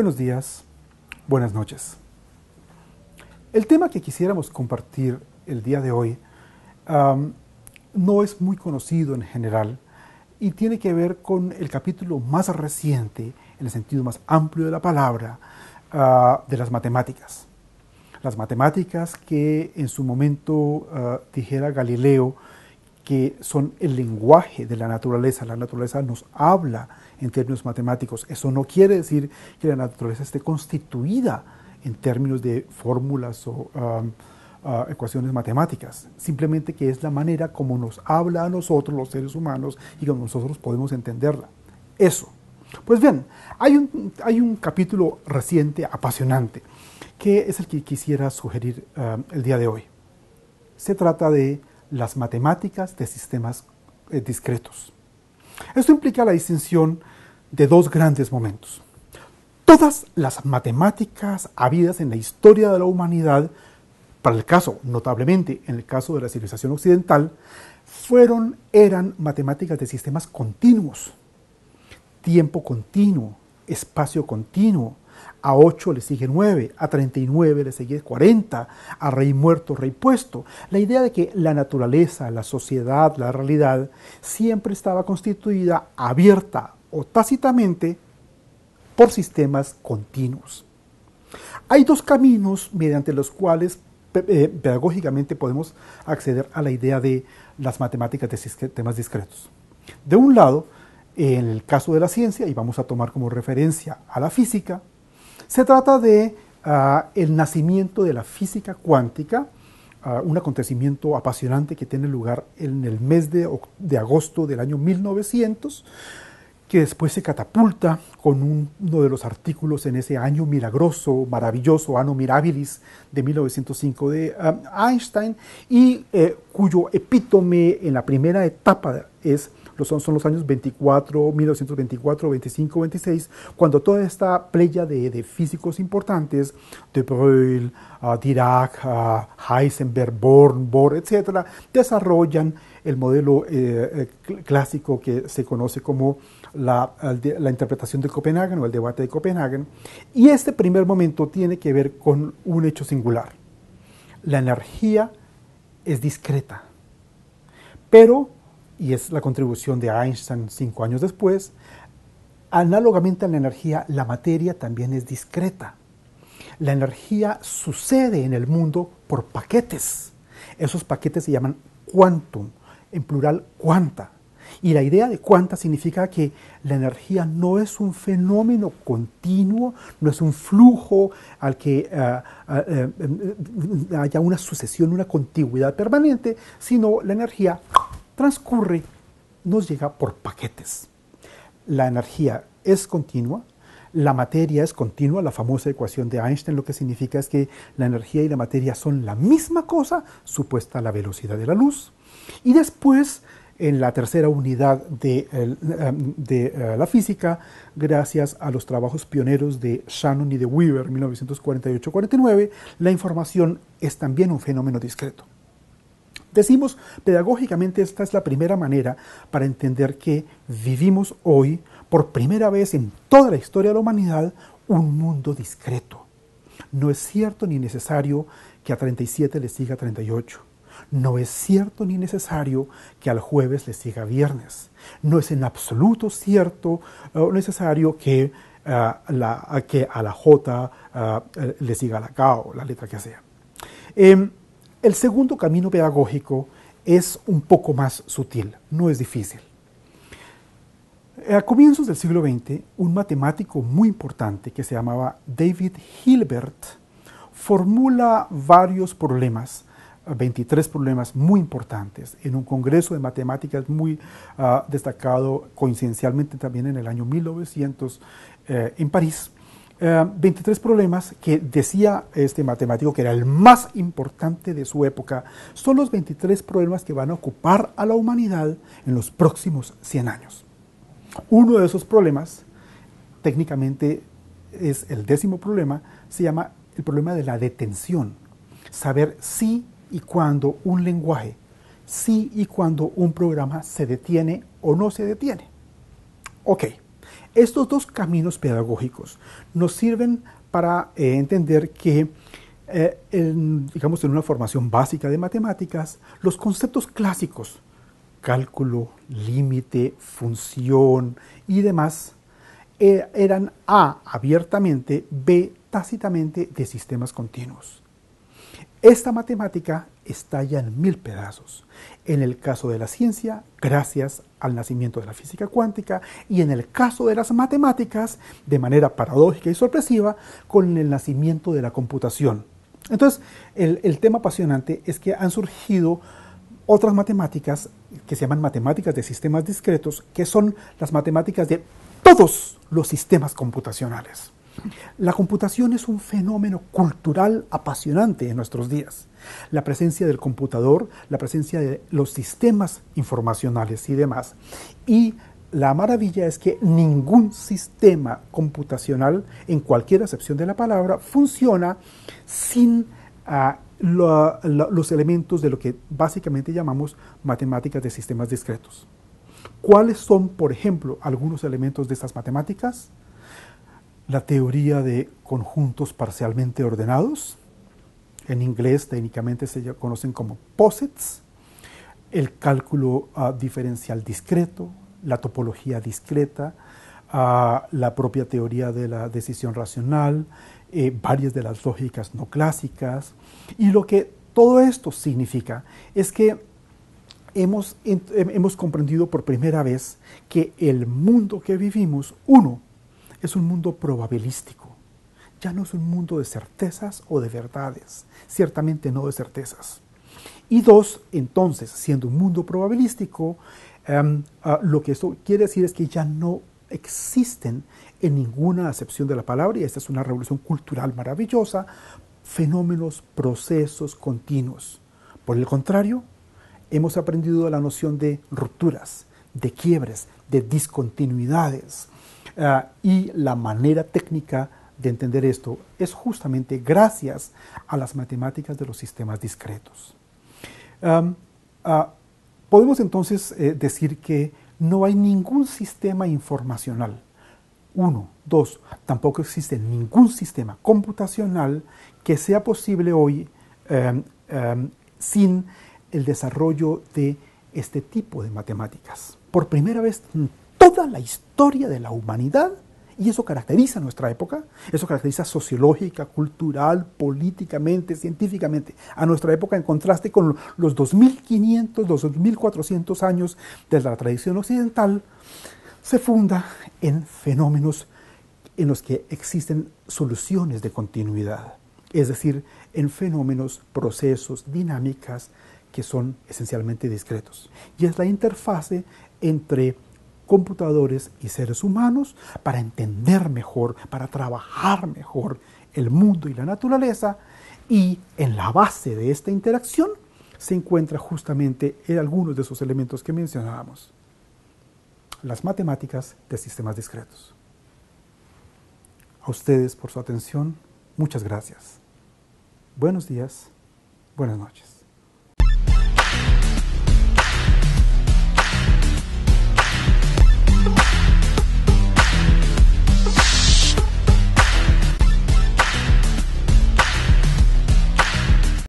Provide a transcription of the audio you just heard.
Buenos días, buenas noches. El tema que quisiéramos compartir el día de hoy no es muy conocido en general y tiene que ver con el capítulo más reciente, en el sentido más amplio de la palabra, ah, de las matemáticas. Las matemáticas que en su momento ah, dijera Galileo que son el lenguaje de la naturaleza. La naturaleza nos habla en términos matemáticos. Eso no quiere decir que la naturaleza esté constituida en términos de fórmulas o um, uh, ecuaciones matemáticas. Simplemente que es la manera como nos habla a nosotros los seres humanos y como nosotros podemos entenderla. Eso. Pues bien, hay un, hay un capítulo reciente, apasionante, que es el que quisiera sugerir um, el día de hoy. Se trata de las matemáticas de sistemas eh, discretos. Esto implica la distinción de dos grandes momentos. Todas las matemáticas habidas en la historia de la humanidad, para el caso, notablemente en el caso de la civilización occidental, fueron, eran matemáticas de sistemas continuos, tiempo continuo, espacio continuo, a 8 le sigue 9, a 39 le sigue 40, a rey muerto, rey puesto. La idea de que la naturaleza, la sociedad, la realidad siempre estaba constituida abierta o tácitamente por sistemas continuos. Hay dos caminos mediante los cuales eh, pedagógicamente podemos acceder a la idea de las matemáticas de sistemas discretos. De un lado, en el caso de la ciencia, y vamos a tomar como referencia a la física, se trata de ah, el nacimiento de la física cuántica, ah, un acontecimiento apasionante que tiene lugar en el mes de, agosto del año 1900 que después se catapulta con uno de los artículos en ese año milagroso, maravilloso, Anno Mirabilis de 1905 de ah, Einstein, y eh, cuyo epítome en la primera etapa es son, los años 24, 1924, 25, 26, cuando toda esta playa de, físicos importantes, de Breuil, ah, Dirac, ah, Heisenberg, Born, Bohr, etc., desarrollan el modelo eh, eh, clásico que se conoce como la, la, interpretación de Copenhague o el debate de Copenhagen. Y este primer momento tiene que ver con un hecho singular. La energía es discreta, pero y es la contribución de Einstein cinco años después, análogamente a la energía, la materia también es discreta. La energía sucede en el mundo por paquetes. Esos paquetes se llaman quantum, en plural cuanta. Y la idea de cuanta significa que la energía no es un fenómeno continuo, no es un flujo al que eh, eh, eh, haya una sucesión, una continuidad permanente, sino la energía transcurre, nos llega por paquetes. La energía es continua, la materia es continua, la famosa ecuación de Einstein lo que significa es que la energía y la materia son la misma cosa, supuesta a la velocidad de la luz. Y después, en la tercera unidad de, em, de, eh, la física, gracias a los trabajos pioneros de Shannon y de Weaver, 1948-49, la información es también un fenómeno discreto. Decimos, pedagógicamente esta es la primera manera para entender que vivimos hoy, por primera vez en toda la historia de la humanidad, un mundo discreto. No es cierto ni necesario que a 37 le siga 38. No es cierto ni necesario que al jueves le siga viernes. No es en absoluto cierto o eh, necesario que, eh, que a la J eh, le siga la K o la letra que sea. Em, el segundo camino pedagógico es un poco más sutil, no es difícil. A comienzos del siglo XX, un matemático muy importante que se llamaba David Hilbert formula varios problemas, 23 problemas muy importantes, en un congreso de matemáticas muy ah, destacado, coincidencialmente también en el año 1900 eh, en París. 23 eh, problemas que decía este matemático que era el más importante de su época, son los 23 problemas que van a ocupar a la humanidad en los próximos 100 años. Uno de esos problemas, técnicamente es el décimo problema, se llama el problema de la detención. Saber si y cuándo un lenguaje, si y cuando un programa se detiene o no se detiene. Ok. Estos dos caminos pedagógicos nos sirven para eh, entender que eh, digamos, en una formación básica de matemáticas, los conceptos clásicos, cálculo, límite, función y demás, eh, eran A abiertamente, B tácitamente de sistemas continuos. Esta matemática estalla en mil pedazos. En el caso de la ciencia, gracias al nacimiento de la física cuántica, y en el caso de las matemáticas, de manera paradójica y sorpresiva, con el nacimiento de la computación. Entonces, el, tema apasionante es que han surgido otras matemáticas que se llaman matemáticas de sistemas discretos, que son las matemáticas de todos los sistemas computacionales. La computación es un fenómeno cultural apasionante en nuestros días. La presencia del computador, la presencia de los sistemas informacionales y demás. Y la maravilla es que ningún sistema computacional, en cualquier acepción de la palabra, funciona sin ah, los elementos de lo que básicamente llamamos matemáticas de sistemas discretos. ¿Cuáles son, por ejemplo, algunos elementos de estas matemáticas? la teoría de conjuntos parcialmente ordenados. En inglés técnicamente se conocen como posets el cálculo ah, diferencial discreto, la topología discreta, ah, la propia teoría de la decisión racional, eh, varias de las lógicas no clásicas. Y lo que todo esto significa es que hemos, hemos comprendido por primera vez que el mundo que vivimos, uno, es un mundo probabilístico. Ya no es un mundo de certezas o de verdades, ciertamente no de certezas. Y dos, entonces, siendo un mundo probabilístico, em, ah, lo que esto quiere decir es que ya no existen en ninguna acepción de la palabra, y esta es una revolución cultural maravillosa, fenómenos, procesos continuos. Por el contrario, hemos aprendido la noción de rupturas, de quiebres, de discontinuidades, Ah, y la manera técnica de entender esto es justamente gracias a las matemáticas de los sistemas discretos. Ah, podemos entonces eh, decir que no hay ningún sistema informacional. Uno, dos, tampoco existe ningún sistema computacional que sea posible hoy em, em, sin el desarrollo de este tipo de matemáticas. Por primera vez toda la historia de la humanidad y eso caracteriza nuestra época, eso caracteriza sociológica, cultural, políticamente, científicamente, a nuestra época en contraste con los 2.500, 2.400 años de la tradición occidental, se funda en fenómenos en los que existen soluciones de continuidad, es decir, en fenómenos, procesos, dinámicas que son esencialmente discretos. Y es la interfase entre computadores y seres humanos para entender mejor, para trabajar mejor el mundo y la naturaleza. Y en la base de esta interacción se encuentra justamente en algunos de esos elementos que mencionábamos. Las matemáticas de sistemas discretos. A ustedes por su atención, muchas gracias. Buenos días, buenas noches.